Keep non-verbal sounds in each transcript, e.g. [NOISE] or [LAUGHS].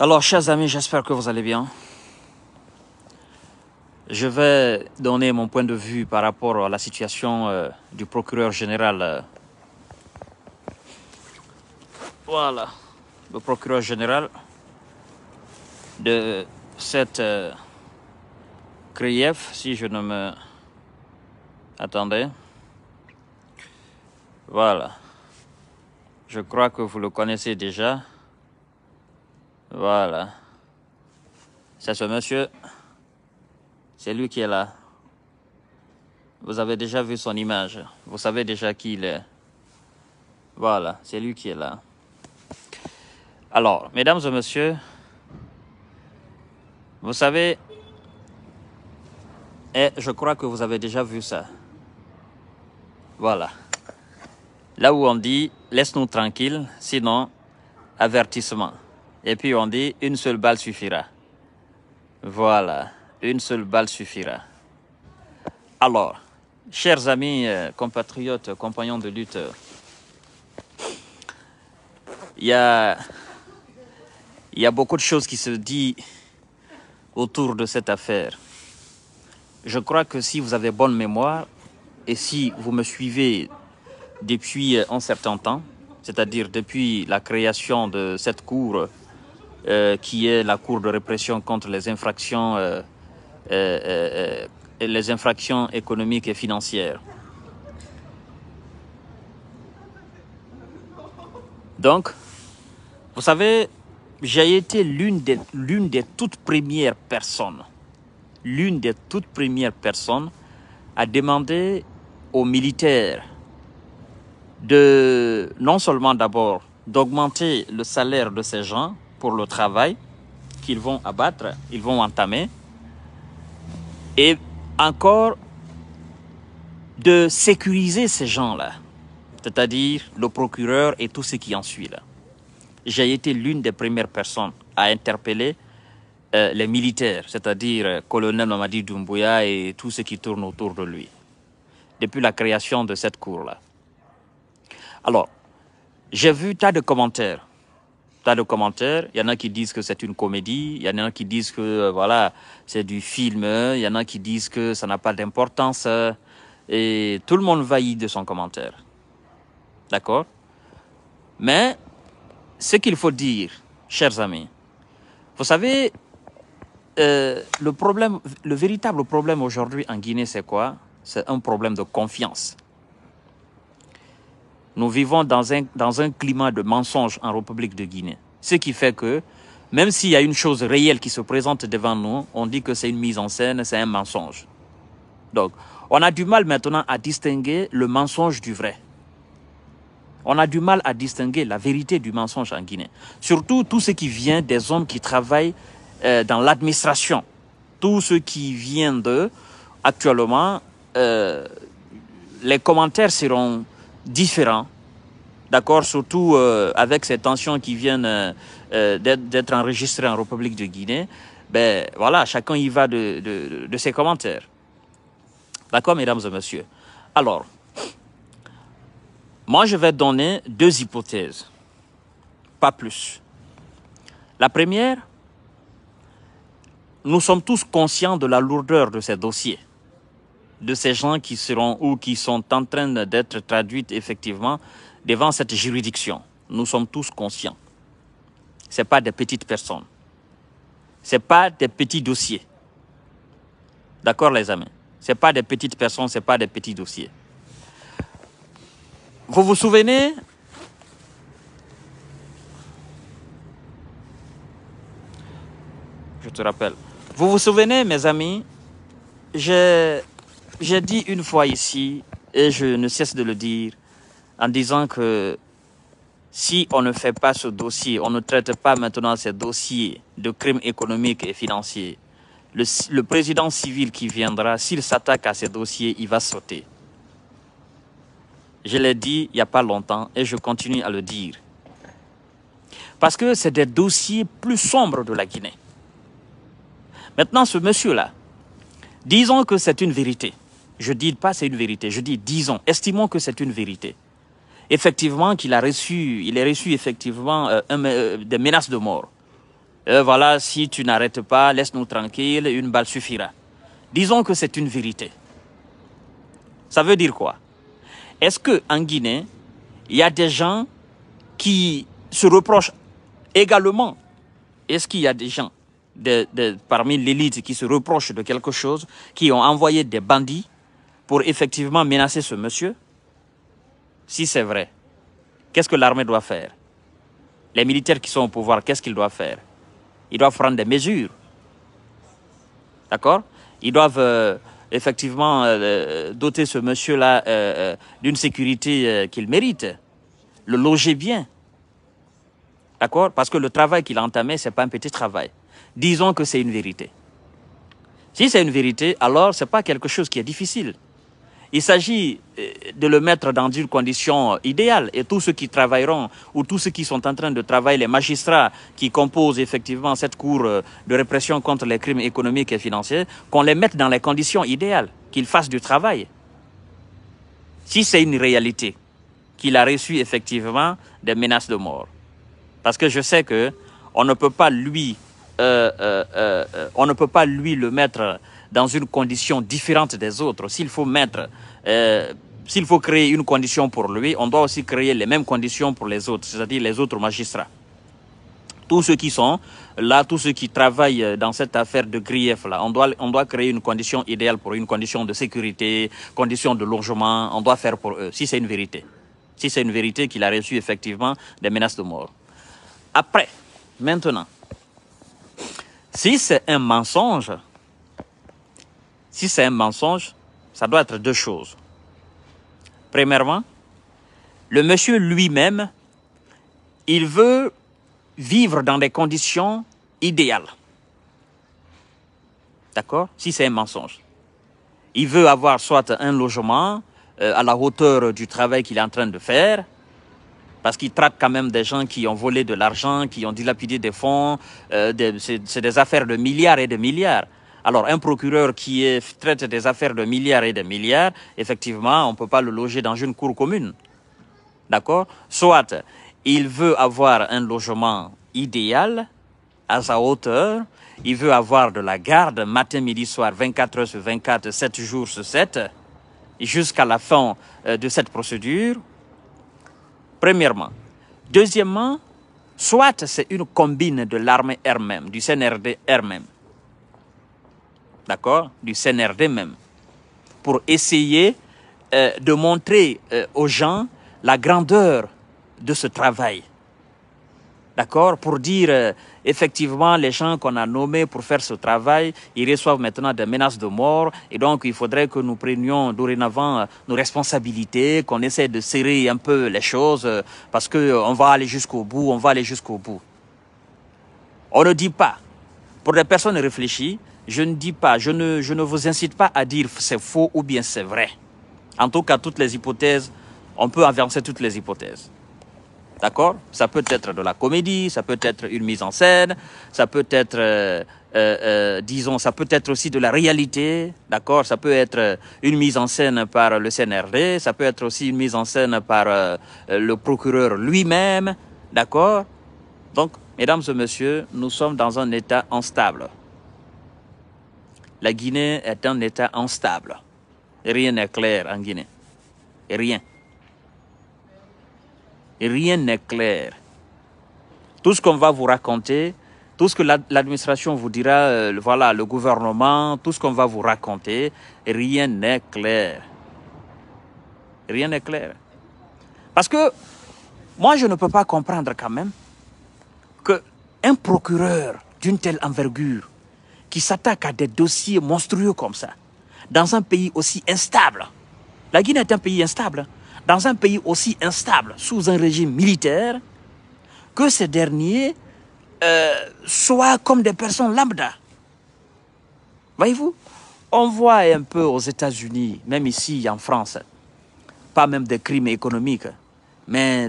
Alors, chers amis, j'espère que vous allez bien. Je vais donner mon point de vue par rapport à la situation euh, du procureur général. Euh, voilà, le procureur général de cette euh, si je ne me... Attendez. Voilà. Je crois que vous le connaissez déjà. Voilà. C'est ce monsieur. C'est lui qui est là. Vous avez déjà vu son image. Vous savez déjà qui il est. Voilà, c'est lui qui est là. Alors, mesdames et messieurs, vous savez, et je crois que vous avez déjà vu ça. Voilà. Là où on dit, laisse-nous tranquille, sinon, avertissement. Et puis on dit une seule balle suffira. Voilà, une seule balle suffira. Alors, chers amis, euh, compatriotes, compagnons de lutte, il y a, beaucoup de choses qui se disent autour de cette affaire. Je crois que si vous avez bonne mémoire et si vous me suivez depuis euh, un certain temps, c'est-à-dire depuis la création de cette cour euh, qui est la Cour de répression contre les infractions, euh, euh, les infractions économiques et financières. Donc, vous savez, j'ai été l'une des, l'une des toutes premières personnes, l'une des toutes premières personnes à demander aux militaires de non seulement d'abord d'augmenter le salaire de ces gens, pour le travail qu'ils vont abattre, ils vont entamer, et encore de sécuriser ces gens-là, c'est-à-dire le procureur et tout ce qui en suit là. J'ai été l'une des premières personnes à interpeller euh, les militaires, c'est-à-dire le euh, colonel Mamadi Doumbouya et tout ce qui tourne autour de lui, depuis la création de cette cour-là. Alors, j'ai vu tas de commentaires de commentaires. Il y en a qui disent que c'est une comédie, il y en a qui disent que euh, voilà, c'est du film, il y en a qui disent que ça n'a pas d'importance. Et tout le monde de son commentaire. D'accord Mais ce qu'il faut dire, chers amis, vous savez, euh, le problème, le véritable problème aujourd'hui en Guinée, c'est quoi C'est un problème de confiance nous vivons dans un, dans un climat de mensonge en République de Guinée. Ce qui fait que, même s'il y a une chose réelle qui se présente devant nous, on dit que c'est une mise en scène, c'est un mensonge. Donc, on a du mal maintenant à distinguer le mensonge du vrai. On a du mal à distinguer la vérité du mensonge en Guinée. Surtout tout ce qui vient des hommes qui travaillent euh, dans l'administration. Tout ce qui vient d'eux, actuellement, euh, les commentaires seront différents, d'accord, surtout euh, avec ces tensions qui viennent euh, euh, d'être enregistrées en République de Guinée, ben voilà, chacun y va de, de ses commentaires. D'accord, mesdames et messieurs. Alors, moi, je vais donner deux hypothèses, pas plus. La première, nous sommes tous conscients de la lourdeur de ces dossiers de ces gens qui seront ou qui sont en train d'être traduits effectivement devant cette juridiction. Nous sommes tous conscients. Ce pas des petites personnes. Ce pas des petits dossiers. D'accord les amis Ce pas des petites personnes, ce pas des petits dossiers. Vous vous souvenez Je te rappelle. Vous vous souvenez, mes amis, j'ai j'ai dit une fois ici, et je ne cesse de le dire, en disant que si on ne fait pas ce dossier, on ne traite pas maintenant ces dossiers de crimes économiques et financiers, le, président civil qui viendra, s'il s'attaque à ces dossiers, il va sauter. Je l'ai dit il n'y a pas longtemps et je continue à le dire. Parce que c'est des dossiers plus sombres de la Guinée. Maintenant, ce monsieur-là, disons que c'est une vérité. Je dis pas c'est une vérité, je dis disons, estimons que c'est une vérité. Effectivement qu'il a reçu, il a reçu effectivement euh, euh, des menaces de mort. Euh, voilà, si tu n'arrêtes pas, laisse-nous tranquille, une balle suffira. Disons que c'est une vérité. Ça veut dire quoi Est-ce que en Guinée, il y a des gens qui se reprochent également Est-ce qu'il y a des gens parmi l'élite qui se reprochent de quelque chose, qui ont envoyé des bandits pour effectivement menacer ce monsieur, si c'est vrai, qu'est-ce que l'armée doit faire Les militaires qui sont au pouvoir, qu'est-ce qu'ils doivent faire Ils doivent prendre des mesures. D'accord Ils doivent euh, effectivement euh, euh, doter ce monsieur-là d'une sécurité qu'il mérite, le loger bien. D'accord Parce que le travail qu'il a entamé, ce n'est pas un petit travail. Disons que c'est une vérité. Si c'est une vérité, alors ce n'est pas quelque chose qui est difficile. Il s'agit euh, de le mettre dans une condition idéale et tous ceux qui travailleront ou tous ceux qui sont en train de travailler, les magistrats qui composent effectivement cette cour euh, de répression contre les crimes économiques et financiers, qu'on les mette dans les conditions idéales, qu'ils fassent du travail. Si c'est une réalité qu'il a reçu effectivement des menaces de mort. Parce que je sais que on ne peut pas lui, euh, on ne peut pas lui le mettre dans une condition différente des autres, s'il faut mettre, euh, s'il faut créer une condition pour lui, on doit aussi créer les mêmes conditions pour les autres, c'est-à-dire les autres magistrats. Tous ceux qui sont là, tous ceux qui travaillent dans cette affaire de grief là, on doit, on doit créer une condition idéale pour une condition de sécurité, condition de logement, on doit faire pour eux, si c'est une vérité. Si c'est une vérité qu'il a reçu effectivement des menaces de mort. Après, maintenant, si c'est un mensonge, si c'est un mensonge, ça doit être deux choses. Premièrement, le monsieur lui-même, il veut vivre dans des conditions idéales. D'accord Si c'est un mensonge. Il veut avoir soit un logement euh, à la hauteur du travail qu'il est en train de faire, parce qu'il traite quand même des gens qui ont volé de l'argent, qui ont dilapidé des fonds, euh, c'est des affaires de milliards et de milliards. Alors un procureur qui traite des affaires de milliards et de milliards, effectivement, on ne peut pas le loger dans une cour commune. D'accord Soit il veut avoir un logement idéal, à sa hauteur, il veut avoir de la garde matin, midi, soir, 24 heures sur 24, 7 jours sur 7, jusqu'à la fin euh, de cette procédure, premièrement. Deuxièmement, soit c'est une combine de l'armée elle-même, du CNRD elle-même d'accord, du CNRD même, pour essayer euh, de montrer euh, aux gens la grandeur de ce travail. D'accord Pour dire, euh, effectivement, les gens qu'on a nommés pour faire ce travail, ils reçoivent maintenant des menaces de mort. Et donc, il faudrait que nous prenions dorénavant nos responsabilités, qu'on essaie de serrer un peu les choses, parce qu'on va aller jusqu'au bout, on va aller jusqu'au bout. On ne dit pas. Pour des personnes réfléchies, je ne dis pas, je ne, je ne vous incite pas à dire c'est faux ou bien c'est vrai. En tout cas, toutes les hypothèses, on peut avancer toutes les hypothèses. D'accord Ça peut être de la comédie, ça peut être une mise en scène, ça peut être, euh, euh, euh, disons, ça peut être aussi de la réalité, d'accord Ça peut être une mise en scène par le CNRD, ça peut être aussi une mise en scène par le procureur lui-même, d'accord Donc, mesdames et messieurs, nous sommes dans un état instable. La Guinée est un État instable. Rien n'est clair en Guinée. Rien. Rien n'est clair. Tout ce qu'on va vous raconter, tout ce que l'administration vous dira, euh, voilà, le gouvernement, tout ce qu'on va vous raconter, rien n'est clair. Rien n'est clair. Parce que moi, je ne peux pas comprendre quand même qu'un procureur d'une telle envergure qui s'attaquent à des dossiers monstrueux comme ça, dans un pays aussi instable. La Guinée est un pays instable. Dans un pays aussi instable, sous un régime militaire, que ces derniers euh, soient comme des personnes lambda. Voyez-vous On voit un peu aux États-Unis, même ici en France, pas même des crimes économiques, mais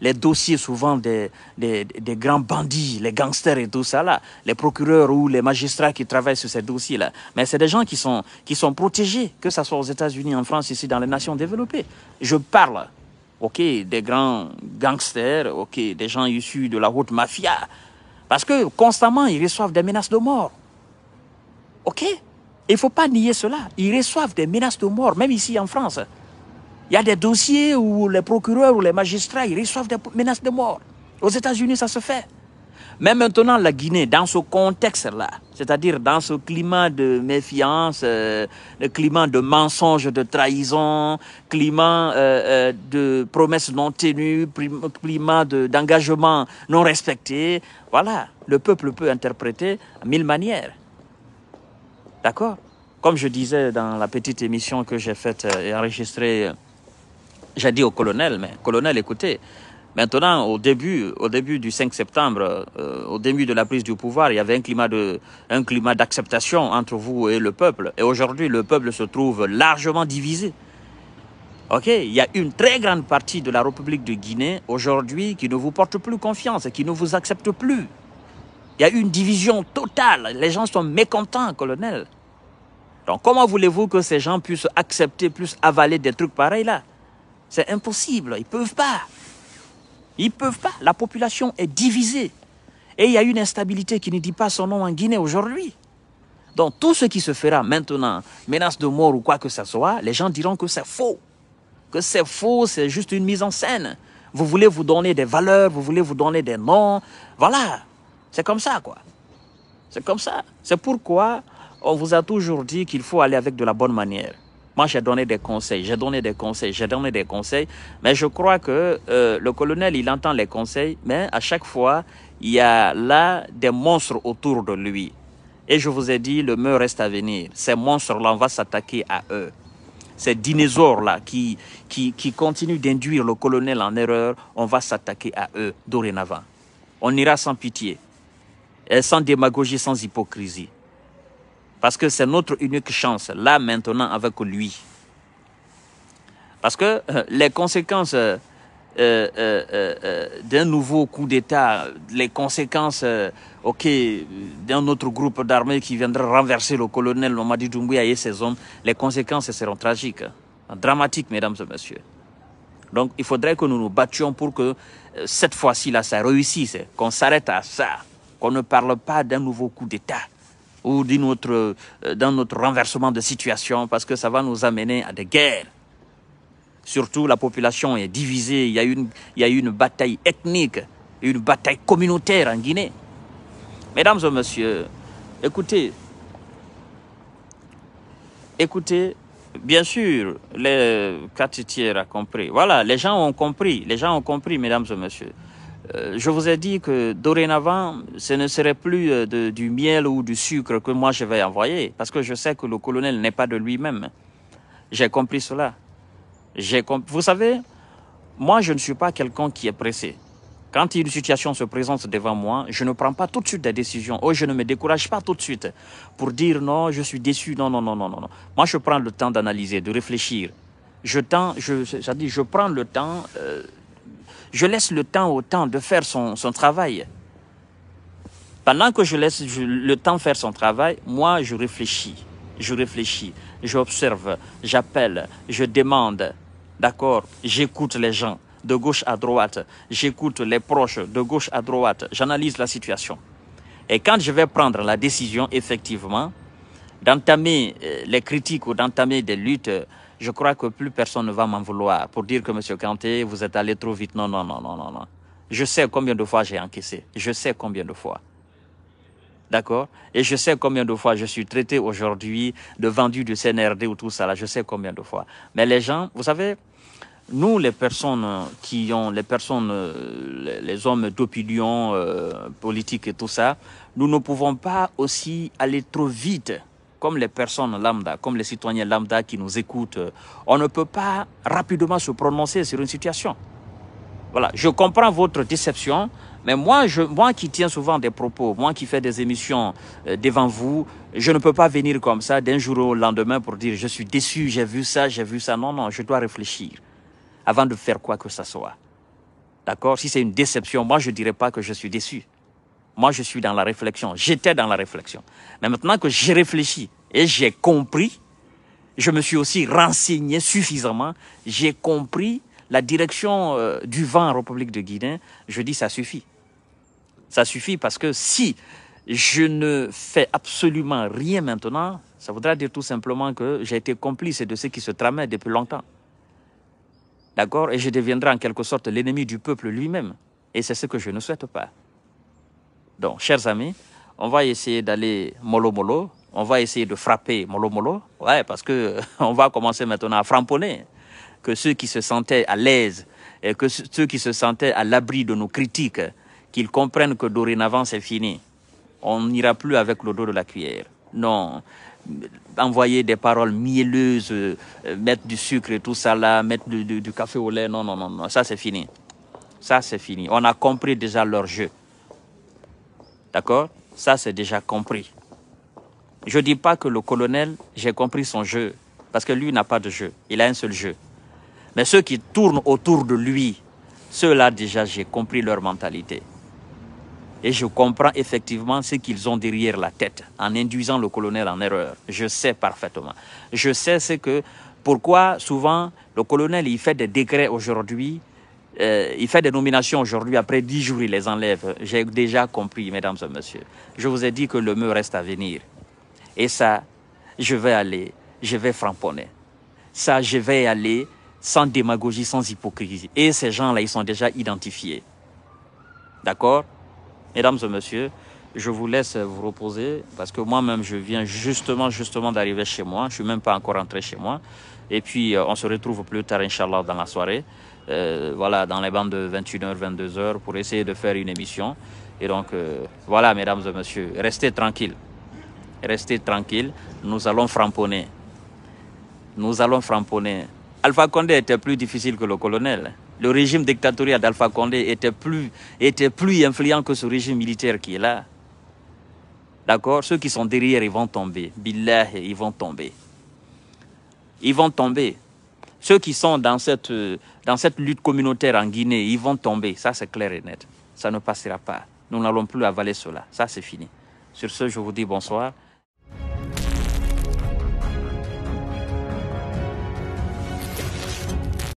les dossiers souvent des, des, grands bandits, les gangsters et tout ça là, les procureurs ou les magistrats qui travaillent sur ces dossiers là, mais c'est des gens qui sont, protégés, que ce soit aux États-Unis, en France, ici, dans les nations développées. Je parle, ok, des grands gangsters, ok, des gens issus de la haute mafia, parce que constamment ils reçoivent des menaces de mort, ok. Il ne faut pas nier cela. Ils reçoivent des menaces de mort, même ici en France. Il y a des dossiers où les procureurs ou les magistrats, ils reçoivent des menaces de mort. Aux États-Unis, ça se fait. Mais maintenant, la Guinée, dans ce contexte-là, c'est-à-dire dans ce climat de méfiance, euh, le climat de mensonges, de trahison, climat euh, euh, de promesses non tenues, climat d'engagement non respecté, voilà, le peuple peut interpréter à mille manières. D'accord Comme je disais dans la petite émission que j'ai faite et enregistrée j'ai dit au colonel, mais colonel, écoutez, maintenant, au début, au début du 5 septembre, euh, au début de la prise du pouvoir, il y avait un climat de, un climat d'acceptation entre vous et le peuple. Et aujourd'hui, le peuple se trouve largement divisé. Ok, il y a une très grande partie de la République de Guinée aujourd'hui qui ne vous porte plus confiance et qui ne vous accepte plus. Il y a une division totale. Les gens sont mécontents, colonel. Donc, comment voulez-vous que ces gens puissent accepter, plus avaler des trucs pareils là c'est impossible, ils ne peuvent pas. Ils ne peuvent pas. La population est divisée. Et il y a une instabilité qui ne dit pas son nom en Guinée aujourd'hui. Donc tout ce qui se fera maintenant, menace de mort ou quoi que ce soit, les gens diront que c'est faux. Que c'est faux, c'est juste une mise en scène. Vous voulez vous donner des valeurs, vous voulez vous donner des noms. Voilà, c'est comme ça quoi. C'est comme ça. C'est pourquoi on vous a toujours dit qu'il faut aller avec de la bonne manière. Moi, j'ai donné des conseils, j'ai donné des conseils, j'ai donné des conseils, mais je crois que euh, le colonel, il entend les conseils, mais à chaque fois, il y a là des monstres autour de lui. Et je vous ai dit, le mur reste à venir. Ces monstres-là, on va s'attaquer à eux. Ces dinosaures-là qui, qui continuent d'induire le colonel en erreur, on va s'attaquer à eux dorénavant. On ira sans pitié, et sans démagogie, sans hypocrisie. Parce que c'est notre unique chance, là maintenant, avec lui. Parce que euh, les conséquences euh, euh, d'un nouveau coup d'État, les conséquences ok, d'un autre groupe d'armée qui viendra renverser le colonel Mamadi Doumbouya et ses hommes, les conséquences seront tragiques, dramatiques, mesdames et messieurs. Donc il faudrait que nous nous battions pour que cette fois-ci, là, ça réussisse, qu'on s'arrête à ça, qu'on ne parle pas d'un nouveau coup d'État ou dans notre euh, dans autre renversement de situation parce que ça va nous amener à des guerres. Surtout, la population est divisée. Il y a une, il y a une bataille ethnique, une bataille communautaire en Guinée. Mesdames et messieurs, écoutez, écoutez, bien sûr, les tiers a compris. Voilà, les gens ont compris, les gens ont compris, mesdames et messieurs. Euh, je vous ai dit que dorénavant, ce ne serait plus euh, du miel ou du sucre que moi je vais envoyer, parce que je sais que le colonel n'est pas de lui-même. J'ai compris cela. vous savez, moi je ne suis pas quelqu'un qui est pressé. Quand une situation se présente devant moi, je ne prends pas tout de suite des décisions. ou oh, je ne me décourage pas tout de suite pour dire non, je suis déçu. Non, non, non, non, non. Moi, je prends le temps d'analyser, de réfléchir. Je, tends, je, je prends le temps euh, je laisse le temps au temps de faire son, travail. Pendant que je laisse le temps faire son travail, moi, je réfléchis, je réfléchis, j'observe, j'appelle, je demande, d'accord, j'écoute les gens de gauche à droite, j'écoute les proches de gauche à droite, j'analyse la situation. Et quand je vais prendre la décision, effectivement, d'entamer euh, les critiques ou d'entamer des luttes je crois que plus personne ne va m'en vouloir pour dire que Monsieur Kanté, vous êtes allé trop vite. Non, non, non, non, non, non. Je sais combien de fois j'ai encaissé. Je sais combien de fois. D'accord Et je sais combien de fois je suis traité aujourd'hui de vendu du CNRD ou tout ça là. Je sais combien de fois. Mais les gens, vous savez, nous, les personnes qui ont, les personnes, les hommes d'opinion euh, politique et tout ça, nous ne pouvons pas aussi aller trop vite comme les personnes lambda, comme les citoyens lambda qui nous écoutent, euh, on ne peut pas rapidement se prononcer sur une situation. Voilà, je comprends votre déception, mais moi, je, moi qui tiens souvent des propos, moi qui fais des émissions euh, devant vous, je ne peux pas venir comme ça d'un jour au lendemain pour dire je suis déçu, j'ai vu ça, j'ai vu ça. Non, non, je dois réfléchir avant de faire quoi que ce soit. D'accord Si c'est une déception, moi je ne dirais pas que je suis déçu. Moi, je suis dans la réflexion. J'étais dans la réflexion. Mais maintenant que j'ai réfléchi et j'ai compris, je me suis aussi renseigné suffisamment. J'ai compris la direction euh, du vent en République de Guinée. Je dis ça suffit. Ça suffit parce que si je ne fais absolument rien maintenant, ça voudra dire tout simplement que j'ai été complice de ce qui se tramait depuis longtemps. D'accord Et je deviendrai en quelque sorte l'ennemi du peuple lui-même. Et c'est ce que je ne souhaite pas. Donc, chers amis, on va essayer d'aller mollo-mollo. On va essayer de frapper mollo-mollo. Ouais, parce que [LAUGHS] on va commencer maintenant à framponner. Que ceux qui se sentaient à l'aise et que ceux qui se sentaient à l'abri de nos critiques, qu'ils comprennent que dorénavant c'est fini. On n'ira plus avec le dos de la cuillère. Non. Envoyer des paroles mielleuses, euh, mettre du sucre et tout ça là, mettre du, du café au lait, non, non, non, non. Ça c'est fini. Ça c'est fini. On a compris déjà leur jeu. D'accord Ça, c'est déjà compris. Je ne dis pas que le colonel, j'ai compris son jeu, parce que lui n'a pas de jeu, il a un seul jeu. Mais ceux qui tournent autour de lui, ceux-là déjà, j'ai compris leur mentalité. Et je comprends effectivement ce qu'ils ont derrière la tête en induisant le colonel en erreur. Je sais parfaitement. Je sais ce que, pourquoi souvent le colonel, il fait des décrets aujourd'hui euh, il fait des nominations aujourd'hui, après dix jours, il les enlève. J'ai déjà compris, mesdames et messieurs. Je vous ai dit que le mur reste à venir. Et ça, je vais aller, je vais framponner. Ça, je vais aller sans démagogie, sans hypocrisie. Et ces gens-là, ils sont déjà identifiés. D'accord Mesdames et messieurs, je vous laisse vous reposer parce que moi-même, je viens justement, justement d'arriver chez moi. Je suis même pas encore entré chez moi. Et puis, euh, on se retrouve plus tard, Inch'Allah, dans la soirée. Euh, voilà, dans les bandes de 21h, 22h pour essayer de faire une émission. Et donc, euh, voilà, mesdames et messieurs, restez tranquilles. Restez tranquilles. Nous allons framponner. Nous allons framponner. Alpha Condé était plus difficile que le colonel. Le régime dictatorial d'Alpha Condé était plus, était plus influent que ce régime militaire qui est là. D'accord Ceux qui sont derrière, ils vont tomber. Billah, ils vont tomber. Ils vont tomber ceux qui sont dans cette, dans cette lutte communautaire en Guinée, ils vont tomber. Ça, c'est clair et net. Ça ne passera pas. Nous n'allons plus avaler cela. Ça, c'est fini. Sur ce, je vous dis bonsoir.